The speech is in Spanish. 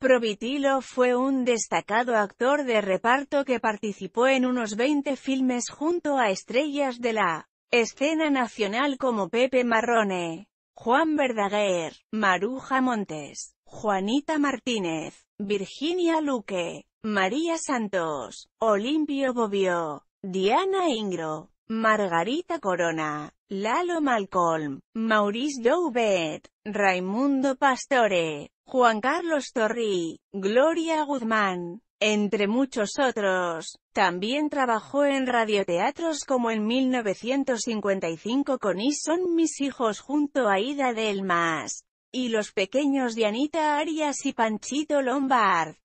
Provitilo fue un destacado actor de reparto que participó en unos 20 filmes junto a estrellas de la escena nacional como Pepe Marrone, Juan Verdaguer, Maruja Montes, Juanita Martínez, Virginia Luque, María Santos, Olimpio Bobbio, Diana Ingro, Margarita Corona, Lalo Malcolm, Maurice Doubet, Raimundo Pastore, Juan Carlos Torri, Gloria Guzmán, entre muchos otros. También trabajó en radioteatros como en 1955 con Y son mis hijos junto a Ida Delmas, y Los pequeños de Anita Arias y Panchito Lombard.